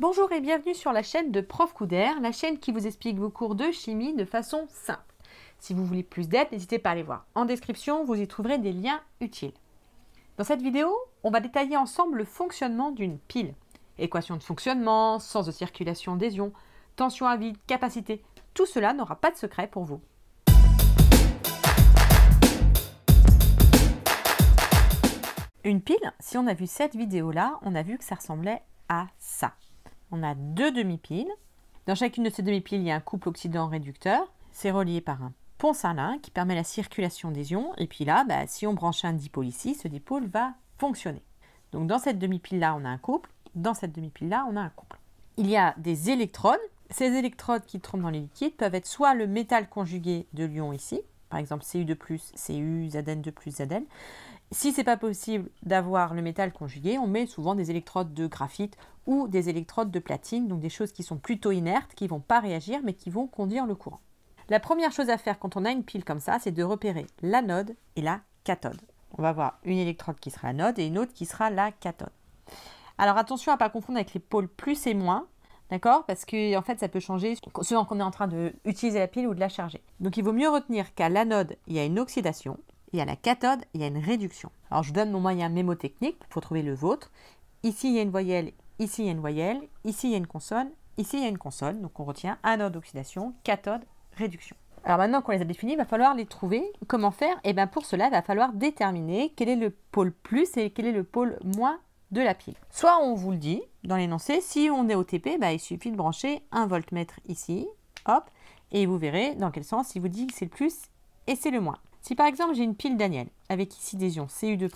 Bonjour et bienvenue sur la chaîne de Prof Couder, la chaîne qui vous explique vos cours de chimie de façon simple. Si vous voulez plus d'aide, n'hésitez pas à aller voir. En description, vous y trouverez des liens utiles. Dans cette vidéo, on va détailler ensemble le fonctionnement d'une pile. Équation de fonctionnement, sens de circulation des ions, tension à vide, capacité, tout cela n'aura pas de secret pour vous. Une pile, si on a vu cette vidéo-là, on a vu que ça ressemblait à ça on a deux demi-piles. Dans chacune de ces demi-piles, il y a un couple oxydant-réducteur. C'est relié par un pont salin qui permet la circulation des ions. Et puis là, bah, si on branche un dipôle ici, ce dipôle va fonctionner. Donc dans cette demi-pile-là, on a un couple. Dans cette demi-pile-là, on a un couple. Il y a des électrodes. Ces électrodes qui trompent dans les liquides peuvent être soit le métal conjugué de l'ion ici, par exemple CU 2 plus, CU, ZN 2 plus, ZN. Si c'est pas possible d'avoir le métal conjugué, on met souvent des électrodes de graphite ou des électrodes de platine, donc des choses qui sont plutôt inertes, qui vont pas réagir mais qui vont conduire le courant. La première chose à faire quand on a une pile comme ça, c'est de repérer l'anode et la cathode. On va avoir une électrode qui sera l'anode et une autre qui sera la cathode. Alors attention à ne pas confondre avec les pôles plus et moins. D'accord Parce que en fait, ça peut changer selon qu'on est en train d'utiliser la pile ou de la charger. Donc il vaut mieux retenir qu'à l'anode, il y a une oxydation et à la cathode, il y a une réduction. Alors je donne mon moyen mémotechnique, il faut trouver le vôtre. Ici, il y a une voyelle, ici, il y a une voyelle, ici, il y a une consonne, ici, il y a une consonne. Donc on retient anode, oxydation, cathode, réduction. Alors maintenant qu'on les a définis, il va falloir les trouver. Comment faire Et eh bien pour cela, il va falloir déterminer quel est le pôle plus et quel est le pôle moins de la pile. Soit on vous le dit dans l'énoncé, si on est au TP, bah, il suffit de brancher un voltmètre ici, hop, et vous verrez dans quel sens il vous dit que c'est le plus et c'est le moins. Si par exemple j'ai une pile d'aniel avec ici des ions Cu2+,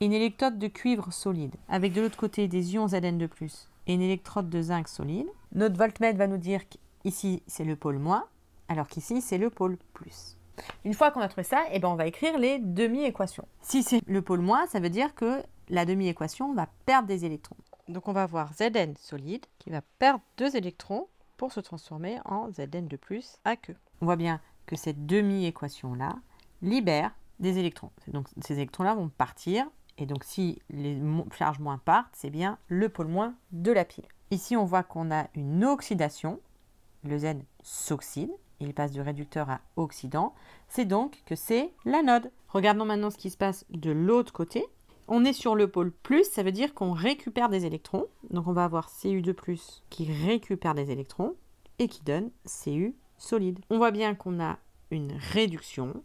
et une électrode de cuivre solide avec de l'autre côté des ions Zn2+, et une électrode de zinc solide, notre voltmètre va nous dire qu'ici c'est le pôle moins, alors qu'ici c'est le pôle plus. Une fois qu'on a trouvé ça, et eh ben, on va écrire les demi-équations. Si c'est le pôle moins, ça veut dire que la demi-équation va perdre des électrons. Donc on va avoir Zn solide qui va perdre deux électrons pour se transformer en Zn de plus que On voit bien que cette demi-équation-là libère des électrons. Donc ces électrons-là vont partir, et donc si les charges moins partent, c'est bien le pôle moins de la pile. Ici, on voit qu'on a une oxydation, le Zn s'oxyde, il passe de réducteur à oxydant, c'est donc que c'est l'anode. Regardons maintenant ce qui se passe de l'autre côté on est sur le pôle plus, ça veut dire qu'on récupère des électrons. Donc on va avoir Cu2 qui récupère des électrons et qui donne Cu solide. On voit bien qu'on a une réduction,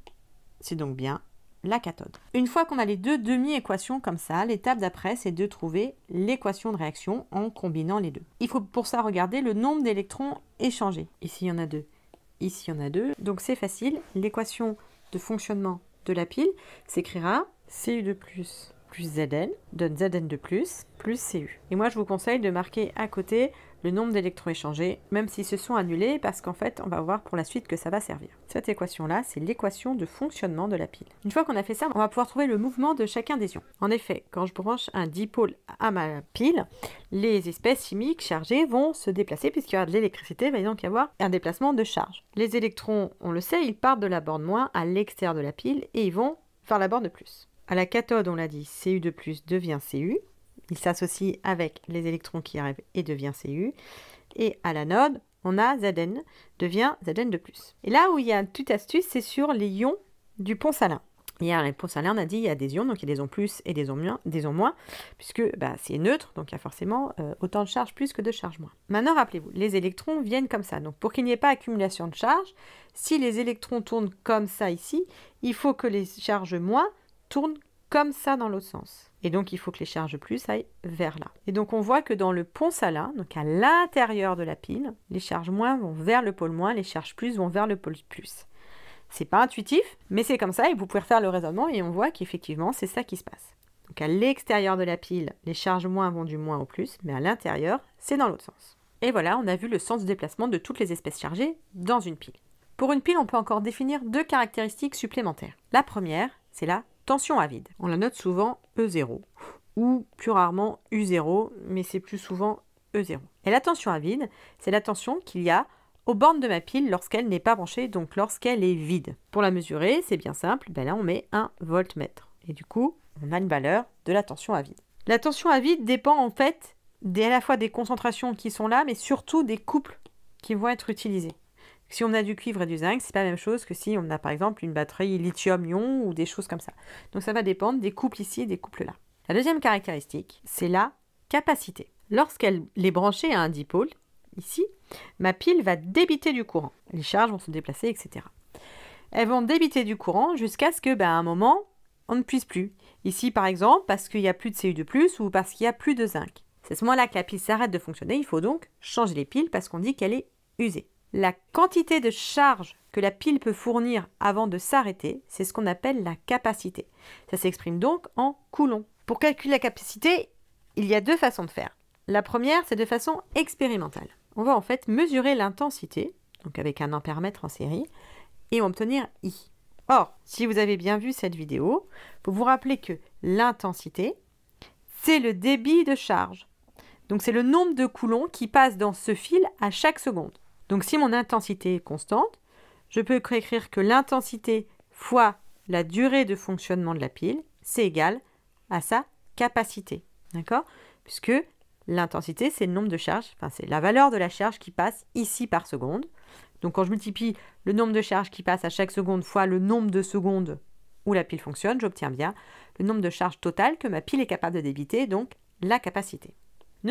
c'est donc bien la cathode. Une fois qu'on a les deux demi-équations comme ça, l'étape d'après, c'est de trouver l'équation de réaction en combinant les deux. Il faut pour ça regarder le nombre d'électrons échangés. Ici, il y en a deux. Ici, il y en a deux. Donc, c'est facile. L'équation de fonctionnement de la pile s'écrira Cu2 plus Zn donne Zn de plus plus Cu. Et moi, je vous conseille de marquer à côté le nombre d'électrons échangés, même s'ils se sont annulés, parce qu'en fait, on va voir pour la suite que ça va servir. Cette équation-là, c'est l'équation de fonctionnement de la pile. Une fois qu'on a fait ça, on va pouvoir trouver le mouvement de chacun des ions. En effet, quand je branche un dipôle à ma pile, les espèces chimiques chargées vont se déplacer, puisqu'il y aura de l'électricité, il va donc y avoir un déplacement de charge. Les électrons, on le sait, ils partent de la borne moins à l'extérieur de la pile, et ils vont vers la borne plus. À la cathode, on l'a dit, Cu de plus devient Cu. Il s'associe avec les électrons qui arrivent et devient Cu. Et à l'anode, on a Zn, devient Zn de plus. Et là où il y a une astuce, c'est sur les ions du pont salin. Hier, le pont salin, on a dit il y a des ions, donc il y a des ions plus et des ions moins, des moins puisque bah, c'est neutre, donc il y a forcément euh, autant de charges plus que de charges moins. Maintenant, rappelez-vous, les électrons viennent comme ça. Donc pour qu'il n'y ait pas accumulation de charges, si les électrons tournent comme ça ici, il faut que les charges moins tourne comme ça dans l'autre sens. Et donc il faut que les charges plus aillent vers là. Et donc on voit que dans le pont salin, donc à l'intérieur de la pile, les charges moins vont vers le pôle moins, les charges plus vont vers le pôle plus. C'est pas intuitif, mais c'est comme ça et vous pouvez refaire le raisonnement et on voit qu'effectivement c'est ça qui se passe. Donc à l'extérieur de la pile, les charges moins vont du moins au plus, mais à l'intérieur, c'est dans l'autre sens. Et voilà, on a vu le sens de déplacement de toutes les espèces chargées dans une pile. Pour une pile, on peut encore définir deux caractéristiques supplémentaires. La première, c'est la Tension à vide. On la note souvent E0 ou plus rarement U0, mais c'est plus souvent E0. Et la tension à vide, c'est la tension qu'il y a aux bornes de ma pile lorsqu'elle n'est pas branchée, donc lorsqu'elle est vide. Pour la mesurer, c'est bien simple, ben là on met un voltmètre. Et du coup, on a une valeur de la tension à vide. La tension à vide dépend en fait à la fois des concentrations qui sont là, mais surtout des couples qui vont être utilisés. Si on a du cuivre et du zinc, c'est pas la même chose que si on a par exemple une batterie lithium-ion ou des choses comme ça. Donc ça va dépendre des couples ici et des couples là. La deuxième caractéristique, c'est la capacité. Lorsqu'elle est branchée à un dipôle, ici, ma pile va débiter du courant. Les charges vont se déplacer, etc. Elles vont débiter du courant jusqu'à ce que, ben, un moment, on ne puisse plus. Ici, par exemple, parce qu'il n'y a plus de cu de plus ou parce qu'il n'y a plus de zinc. C'est à ce moment-là que la pile s'arrête de fonctionner. Il faut donc changer les piles parce qu'on dit qu'elle est usée. La quantité de charge que la pile peut fournir avant de s'arrêter, c'est ce qu'on appelle la capacité. Ça s'exprime donc en coulombs. Pour calculer la capacité, il y a deux façons de faire. La première, c'est de façon expérimentale. On va en fait mesurer l'intensité, donc avec un mètre en série, et obtenir I. Or, si vous avez bien vu cette vidéo, vous vous rappelez que l'intensité, c'est le débit de charge. Donc c'est le nombre de coulons qui passent dans ce fil à chaque seconde. Donc si mon intensité est constante, je peux écrire que l'intensité fois la durée de fonctionnement de la pile, c'est égal à sa capacité. D'accord Puisque l'intensité, c'est le nombre de charges, enfin c'est la valeur de la charge qui passe ici par seconde. Donc quand je multiplie le nombre de charges qui passent à chaque seconde fois le nombre de secondes où la pile fonctionne, j'obtiens bien le nombre de charges totales que ma pile est capable de débiter, donc la capacité.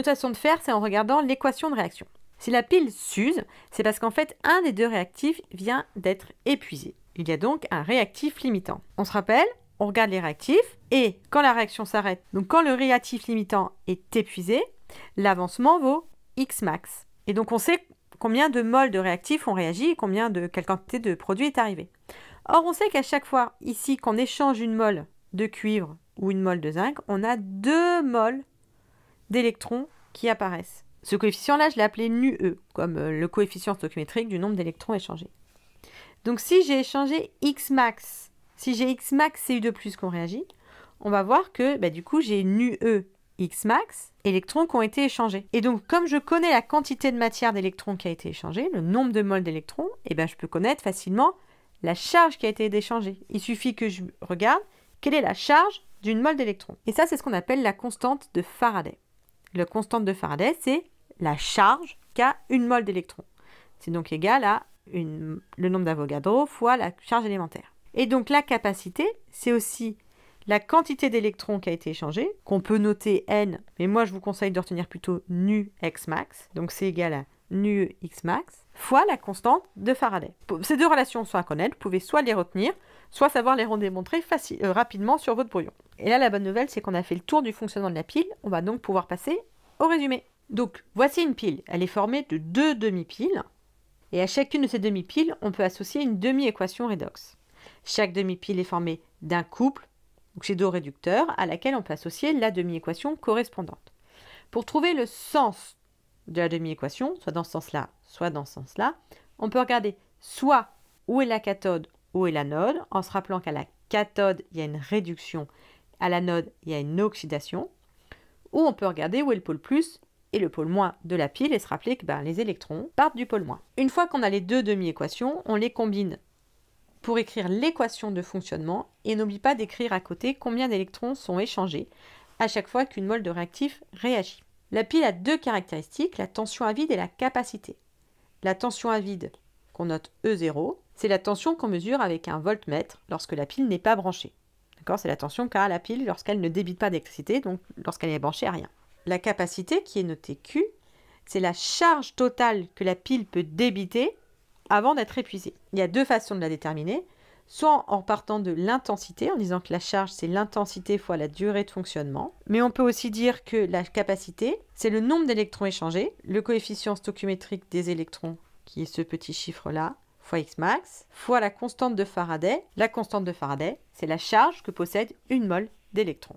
façon de faire, c'est en regardant l'équation de réaction. Si la pile s'use, c'est parce qu'en fait un des deux réactifs vient d'être épuisé. Il y a donc un réactif limitant. On se rappelle, on regarde les réactifs et quand la réaction s'arrête, donc quand le réactif limitant est épuisé, l'avancement vaut X max. Et donc on sait combien de moles de réactifs ont réagi et combien de quelle quantité de produit est arrivé. Or on sait qu'à chaque fois ici qu'on échange une mole de cuivre ou une mole de zinc, on a deux moles d'électrons qui apparaissent. Ce coefficient-là, je l'ai appelé nu E, comme euh, le coefficient stoichiométrique du nombre d'électrons échangés. Donc si j'ai échangé X max, si j'ai X max cu de plus qu'on réagit, on va voir que bah, du coup j'ai nu E X max électrons qui ont été échangés. Et donc comme je connais la quantité de matière d'électrons qui a été échangée, le nombre de moles d'électrons, et eh ben, je peux connaître facilement la charge qui a été échangée. Il suffit que je regarde quelle est la charge d'une mole d'électrons. Et ça c'est ce qu'on appelle la constante de Faraday. La constante de Faraday, c'est la charge qu'a une mole d'électrons. C'est donc égal à une, le nombre d'Avogadro fois la charge élémentaire. Et donc la capacité, c'est aussi la quantité d'électrons qui a été échangée, qu'on peut noter n, mais moi je vous conseille de retenir plutôt nu x max, donc c'est égal à nu x max, fois la constante de Faraday. Ces deux relations sont à connaître, vous pouvez soit les retenir, soit savoir les redémontrer facilement euh, rapidement sur votre brouillon. Et là la bonne nouvelle, c'est qu'on a fait le tour du fonctionnement de la pile, on va donc pouvoir passer au résumé. Donc voici une pile. Elle est formée de deux demi-piles. Et à chacune de ces demi-piles, on peut associer une demi-équation redox. Chaque demi-pile est formée d'un couple, donc c'est deux réducteurs, à laquelle on peut associer la demi-équation correspondante. Pour trouver le sens de la demi-équation, soit dans ce sens-là, soit dans ce sens-là, on peut regarder soit où est la cathode, où est l'anode, en se rappelant qu'à la cathode, il y a une réduction, à l'anode, il y a une oxydation, ou on peut regarder où est le pôle plus et le pôle moins de la pile et se rappeler que ben, les électrons partent du pôle moins. Une fois qu'on a les deux demi-équations, on les combine pour écrire l'équation de fonctionnement et n'oublie pas d'écrire à côté combien d'électrons sont échangés à chaque fois qu'une mole de réactif réagit. La pile a deux caractéristiques, la tension à vide et la capacité. La tension à vide, qu'on note E0, c'est la tension qu'on mesure avec un voltmètre lorsque la pile n'est pas branchée. C'est la tension qu'a la pile lorsqu'elle ne débite pas d'électricité, donc lorsqu'elle n'est branchée à rien la capacité qui est notée Q, c'est la charge totale que la pile peut débiter avant d'être épuisée. Il y a deux façons de la déterminer, soit en partant de l'intensité, en disant que la charge c'est l'intensité fois la durée de fonctionnement, mais on peut aussi dire que la capacité c'est le nombre d'électrons échangés, le coefficient stoichiométrique des électrons qui est ce petit chiffre-là, fois x max, fois la constante de Faraday. La constante de Faraday, c'est la charge que possède une mole d'électrons.